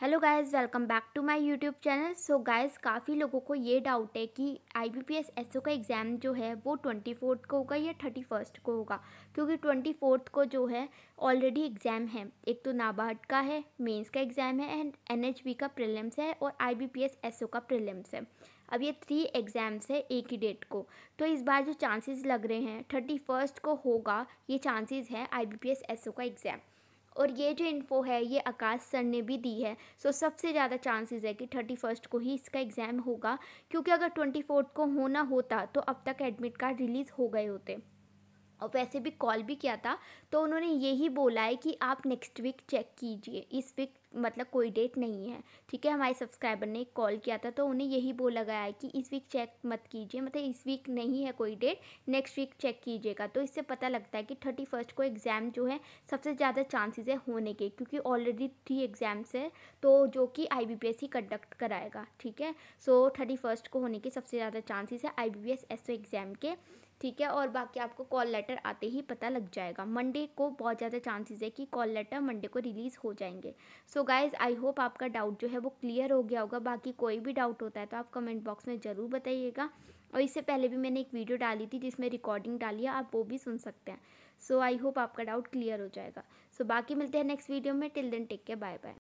hello guys welcome back to my YouTube channel so guys काफ़ी लोगों को ये डाउट है कि I B P S S O का एग्ज़ाम जो है वो ट्वेंटी फोर्थ को होगा या थर्टी फर्स्ट को होगा क्योंकि ट्वेंटी फोर्थ को जो है ऑलरेडी एग्ज़ाम है एक तो नाबार्ड का है मेंस का एग्ज़ाम है एंड एन एच का प्रिलिम्स है और I B P S S O का प्रिलिम्स है अब ये थ्री एग्ज़ाम्स है एक ही डेट को तो इस बार जो चांसेज लग रहे हैं थर्टी फर्स्ट को होगा ये चांसेज़ है I B P S S O का एग्ज़ाम और ये जो इन्फो है ये आकाश सर ने भी दी है सो सबसे ज़्यादा चांसेस है कि थर्टी फर्स्ट को ही इसका एग्ज़ाम होगा क्योंकि अगर ट्वेंटी फोर्थ को होना होता तो अब तक एडमिट कार्ड रिलीज़ हो गए होते और वैसे भी कॉल भी किया था तो उन्होंने यही बोला है कि आप नेक्स्ट वीक चेक कीजिए इस वीक मतलब कोई डेट नहीं है ठीक है हमारे सब्सक्राइबर ने कॉल किया था तो उन्हें यही बोला गया है कि इस वीक चेक मत कीजिए मतलब इस वीक नहीं है कोई डेट नेक्स्ट वीक चेक कीजिएगा तो इससे पता लगता है कि थर्टी फर्स्ट को एग्ज़ाम जो है सबसे ज़्यादा चांसेस है होने के क्योंकि ऑलरेडी थ्री एग्ज़ाम्स है तो जो कि आई ही कंडक्ट कराएगा ठीक है सो थर्टी फर्स्ट को होने के सबसे ज़्यादा चांसेज है आई बी एग्ज़ाम के ठीक है और बाकी आपको कॉल लेटर आते ही पता लग जाएगा मंडे को बहुत ज़्यादा चांसेस है कि कॉल लेटर मंडे को रिलीज़ हो जाएंगे सो गाइज़ आई होप आपका डाउट जो है वो क्लियर हो गया होगा बाकी कोई भी डाउट होता है तो आप कमेंट बॉक्स में ज़रूर बताइएगा और इससे पहले भी मैंने एक वीडियो डाली थी जिसमें रिकॉर्डिंग डाली है आप वो भी सुन सकते हैं सो आई होप आपका डाउट क्लियर हो जाएगा सो so, बाकी मिलते हैं नेक्स्ट वीडियो में till then take care bye bye